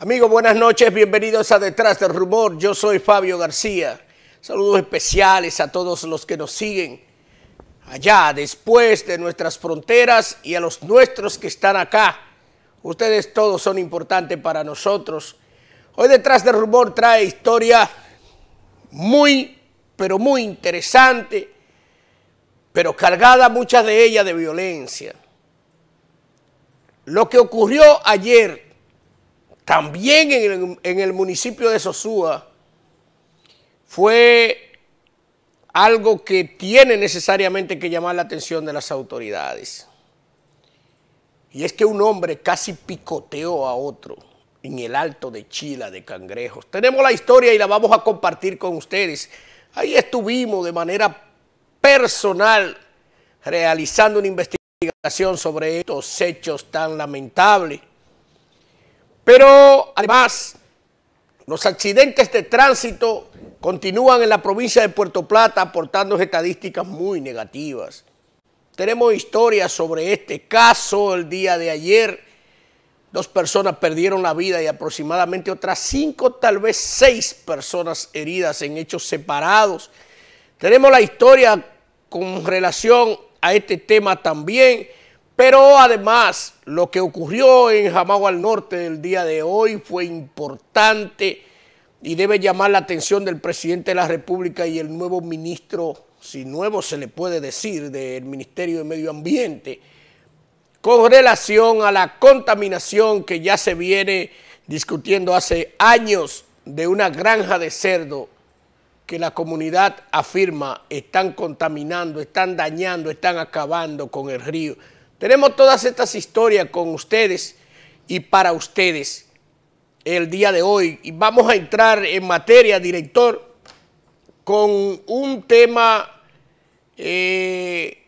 Amigos, buenas noches, bienvenidos a Detrás del Rumor. Yo soy Fabio García. Saludos especiales a todos los que nos siguen allá, después de nuestras fronteras y a los nuestros que están acá. Ustedes todos son importantes para nosotros. Hoy Detrás del Rumor trae historia muy, pero muy interesante, pero cargada muchas de ellas de violencia. Lo que ocurrió ayer también en el, municipio de Sosúa fue algo que tiene necesariamente que llamar la atención de las autoridades. Y es que un hombre casi picoteó a otro en el alto de Chila de Cangrejos. Tenemos la historia y la vamos a compartir con ustedes. Ahí estuvimos de manera personal realizando una investigación sobre estos hechos tan lamentables. Pero además, los accidentes de tránsito continúan en la provincia de Puerto Plata aportando estadísticas muy negativas. Tenemos historias sobre este caso el día de ayer. Dos personas perdieron la vida y aproximadamente otras cinco, tal vez seis personas heridas en hechos separados. Tenemos la historia con relación a este tema también. Pero además, lo que ocurrió en Jamagua al Norte el día de hoy fue importante y debe llamar la atención del presidente de la República y el nuevo ministro, si nuevo se le puede decir, del Ministerio de Medio Ambiente, con relación a la contaminación que ya se viene discutiendo hace años de una granja de cerdo que la comunidad afirma están contaminando, están dañando, están acabando con el río. Tenemos todas estas historias con ustedes y para ustedes el día de hoy. Y vamos a entrar en materia, director, con un tema eh,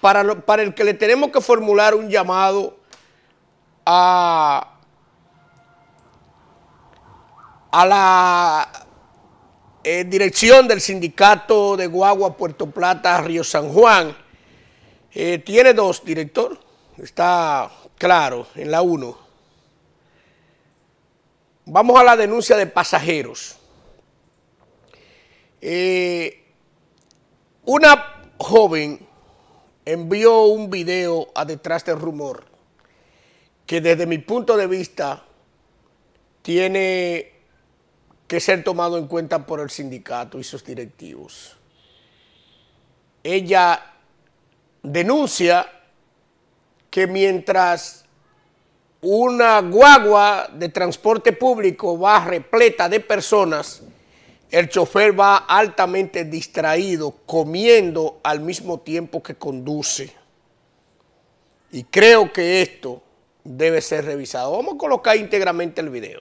para, el que le tenemos que formular un llamado a, la eh, dirección del sindicato de Guagua Puerto Plata Río San Juan eh, tiene dos, director. Está claro, en la uno. Vamos a la denuncia de pasajeros. Eh, una joven envió un video a detrás del rumor que desde mi punto de vista tiene que ser tomado en cuenta por el sindicato y sus directivos. Ella denuncia que mientras una guagua de transporte público va repleta de personas, el chofer va altamente distraído, comiendo al mismo tiempo que conduce. Y creo que esto debe ser revisado. Vamos a colocar íntegramente el video.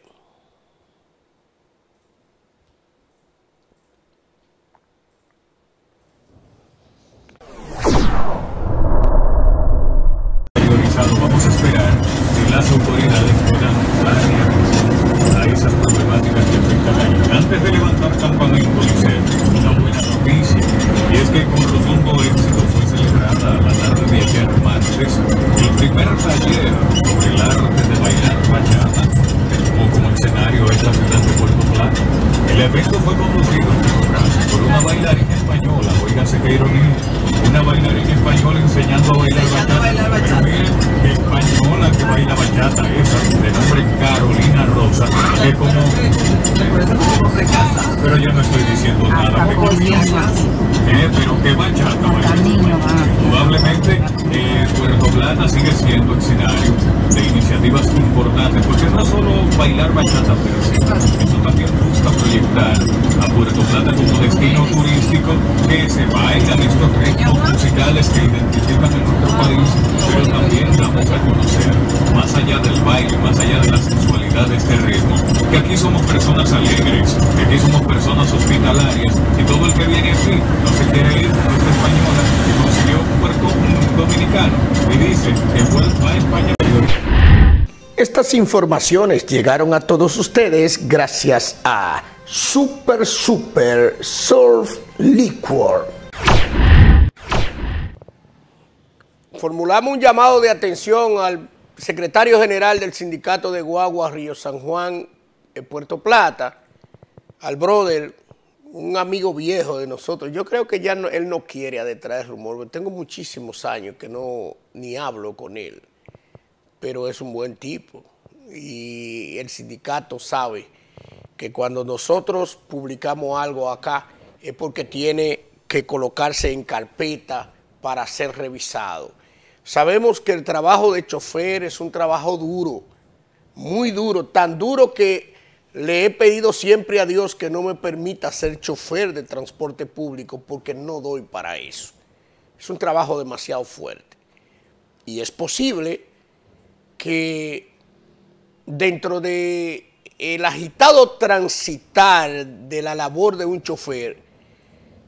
evento fue conducido por una bailarina española, Oiga ironía, una bailarina española enseñando a bailar bachata. Bailar española que baila bachata esa, de nombre Carolina Rosa, que como... Pero yo no estoy diciendo ah, nada, eh, pero qué bachata, ah, Indudablemente, Probablemente eh, Puerto Plata sigue siendo escenario de iniciativas importantes solo bailar bachata, pero sí también gusta proyectar a Puerto Plata como destino turístico que se bailan estos ritmos musicales que identifican en nuestro país, pero también damos a conocer, más allá del baile, más allá de la sensualidad de este ritmo, que aquí somos personas alegres, que aquí somos personas hospitalarias, y todo el que viene aquí no se quiere ir, no es española, consiguió un cuerpo dominicano, y dice que vuelva a España. Estas informaciones llegaron a todos ustedes gracias a Super Super Surf Liquor. Formulamos un llamado de atención al secretario general del sindicato de Guagua Río San Juan, en Puerto Plata, al brother, un amigo viejo de nosotros. Yo creo que ya él no quiere a detrás rumor. Tengo muchísimos años que no ni hablo con él pero es un buen tipo. Y el sindicato sabe que cuando nosotros publicamos algo acá es porque tiene que colocarse en carpeta para ser revisado. Sabemos que el trabajo de chofer es un trabajo duro, muy duro, tan duro que le he pedido siempre a Dios que no me permita ser chofer de transporte público porque no doy para eso. Es un trabajo demasiado fuerte. Y es posible que dentro de el agitado transitar de la labor de un chofer,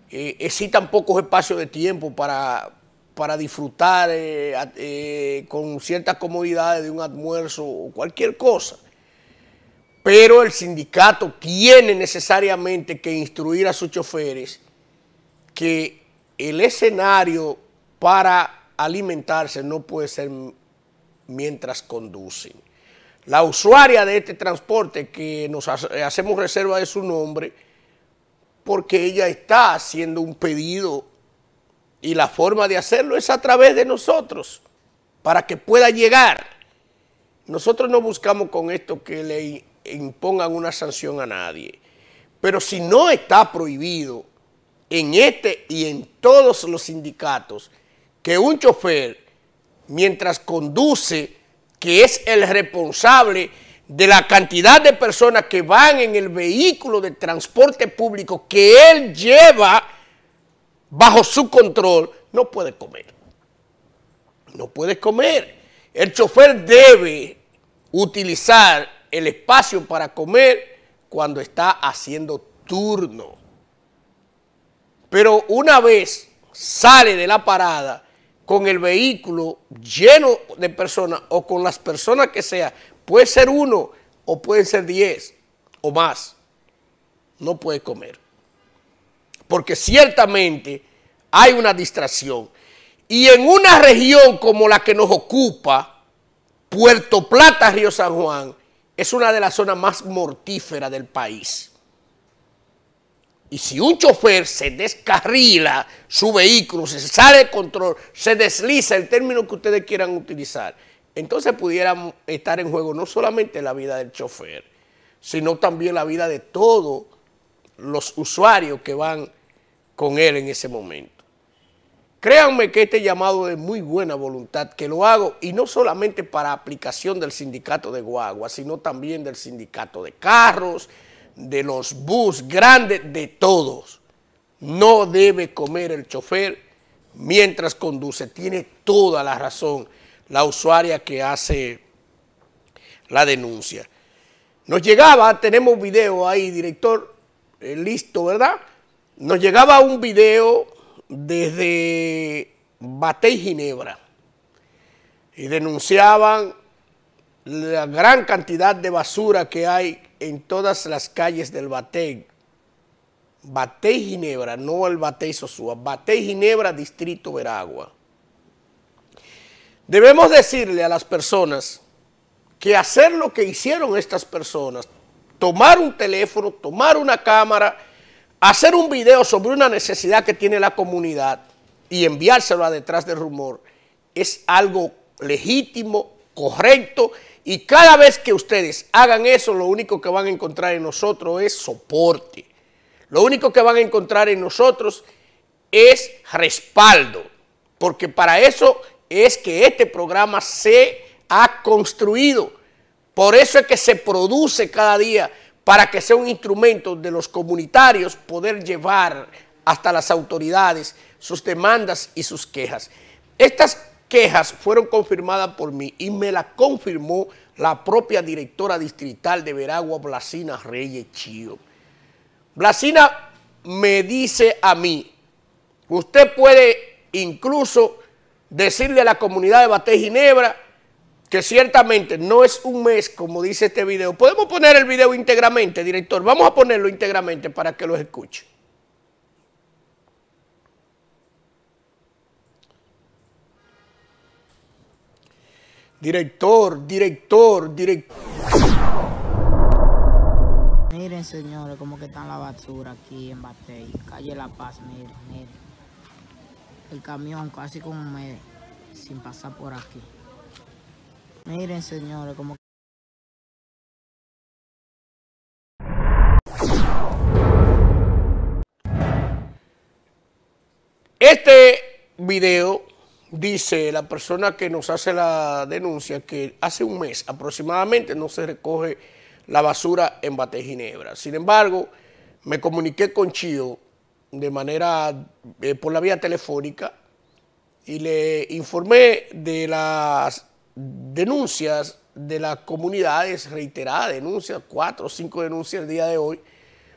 eh, existan pocos espacios de tiempo para, para disfrutar eh, eh, con ciertas comodidades de un almuerzo o cualquier cosa. Pero el sindicato tiene necesariamente que instruir a sus choferes que el escenario para alimentarse no puede ser mientras conducen. La usuaria de este transporte que nos hacemos reserva de su nombre, porque ella está haciendo un pedido y la forma de hacerlo es a través de nosotros, para que pueda llegar. Nosotros no buscamos con esto que le impongan una sanción a nadie, pero si no está prohibido en este y en todos los sindicatos que un chofer mientras conduce, que es el responsable de la cantidad de personas que van en el vehículo de transporte público que él lleva bajo su control, no puede comer. No puede comer. El chofer debe utilizar el espacio para comer cuando está haciendo turno. Pero una vez sale de la parada, con el vehículo lleno de personas o con las personas que sea, puede ser uno o pueden ser diez o más, no puede comer. Porque ciertamente hay una distracción. Y en una región como la que nos ocupa, Puerto Plata, Río San Juan, es una de las zonas más mortíferas del país. Y si un chofer se descarrila su vehículo, se sale de control, se desliza, el término que ustedes quieran utilizar, entonces pudiera estar en juego no solamente la vida del chofer, sino también la vida de todos los usuarios que van con él en ese momento. Créanme que este llamado de muy buena voluntad que lo hago, y no solamente para aplicación del sindicato de guagua, sino también del sindicato de carros, de los bus grandes, de todos. No debe comer el chofer mientras conduce. Tiene toda la razón la usuaria que hace la denuncia. Nos llegaba, tenemos un video ahí, director, eh, listo, ¿verdad? Nos llegaba un video desde Batey, Ginebra, y denunciaban la gran cantidad de basura que hay en todas las calles del Batey, Batey Ginebra, no el Batey Sosúa, Batey Ginebra, Distrito Veragua. Debemos decirle a las personas que hacer lo que hicieron estas personas, tomar un teléfono, tomar una cámara, hacer un video sobre una necesidad que tiene la comunidad y enviárselo a detrás del rumor, es algo legítimo, correcto, correcto, y cada vez que ustedes hagan eso, lo único que van a encontrar en nosotros es soporte. Lo único que van a encontrar en nosotros es respaldo, porque para eso es que este programa se ha construido. Por eso es que se produce cada día, para que sea un instrumento de los comunitarios poder llevar hasta las autoridades sus demandas y sus quejas. Estas quejas fueron confirmadas por mí y me la confirmó la propia directora distrital de Veragua, Blasina Reyes Chío. Blasina me dice a mí, usted puede incluso decirle a la comunidad de Baté, Ginebra que ciertamente no es un mes, como dice este video. Podemos poner el video íntegramente, director. Vamos a ponerlo íntegramente para que los escuche. Director, director, director. Miren, señores, como que está la basura aquí en Batey. Calle La Paz, miren, miren. El camión casi como me... sin pasar por aquí. Miren, señores, como Este video dice la persona que nos hace la denuncia que hace un mes aproximadamente no se recoge la basura en Bate Ginebra. Sin embargo, me comuniqué con Chío de manera, eh, por la vía telefónica y le informé de las denuncias de las comunidades, reiteradas denuncias, cuatro o cinco denuncias el día de hoy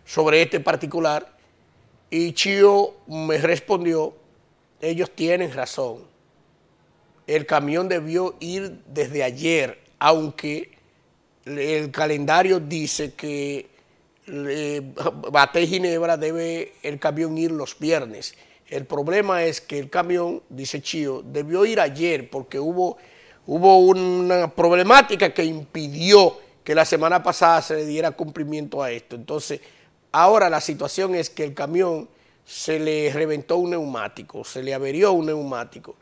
sobre este particular y Chío me respondió, ellos tienen razón el camión debió ir desde ayer, aunque el calendario dice que Bate Ginebra debe el camión ir los viernes. El problema es que el camión, dice Chío, debió ir ayer porque hubo, hubo una problemática que impidió que la semana pasada se le diera cumplimiento a esto. Entonces, ahora la situación es que el camión se le reventó un neumático, se le averió un neumático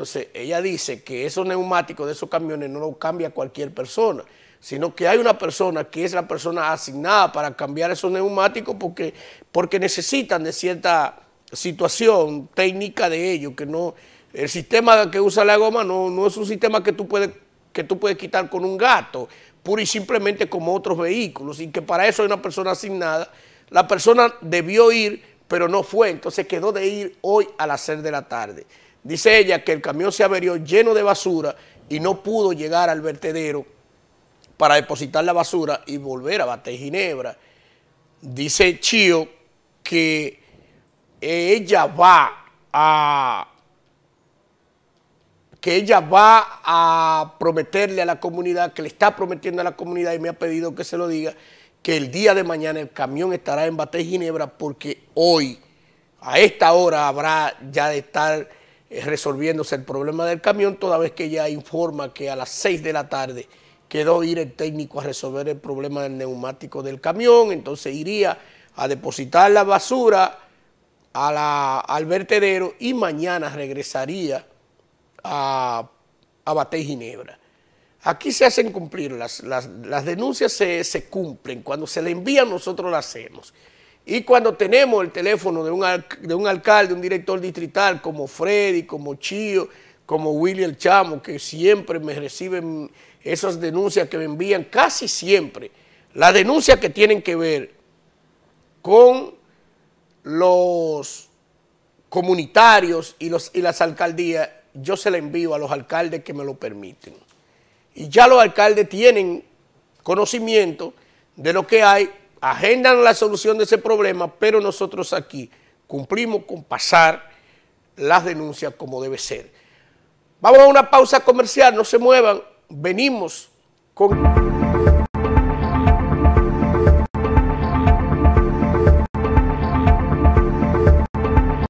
entonces, ella dice que esos neumáticos de esos camiones no los cambia cualquier persona, sino que hay una persona que es la persona asignada para cambiar esos neumáticos porque, porque necesitan de cierta situación técnica de ellos, que no, el sistema que usa la goma no, no es un sistema que tú puedes que tú puedes quitar con un gato, pura y simplemente como otros vehículos, y que para eso hay una persona asignada. La persona debió ir, pero no fue, entonces quedó de ir hoy a las 6 de la tarde. Dice ella que el camión se averió lleno de basura y no pudo llegar al vertedero para depositar la basura y volver a Bate Ginebra. Dice Chio que ella va a que ella va a prometerle a la comunidad, que le está prometiendo a la comunidad y me ha pedido que se lo diga, que el día de mañana el camión estará en Bate Ginebra porque hoy, a esta hora, habrá ya de estar eh, resolviéndose el problema del camión, toda vez que ya informa que a las 6 de la tarde quedó ir el técnico a resolver el problema del neumático del camión, entonces iría a depositar la basura al vertedero y mañana regresaría a, a Ginebra. Aquí se hacen cumplir, las, denuncias se, se cumplen, cuando se le envían nosotros las hacemos. Y cuando tenemos el teléfono de un, alcalde, un director distrital como Freddy, como Chío, como William Chamo, que siempre me reciben esas denuncias que me envían, casi siempre, las denuncias que tienen que ver con los comunitarios y, los, y las alcaldías, yo se la envío a los alcaldes que me lo permiten. Y ya los alcaldes tienen conocimiento de lo que hay agendan la solución de ese problema, pero nosotros aquí cumplimos con pasar las denuncias como debe ser. Vamos a una pausa comercial, no se muevan, venimos con...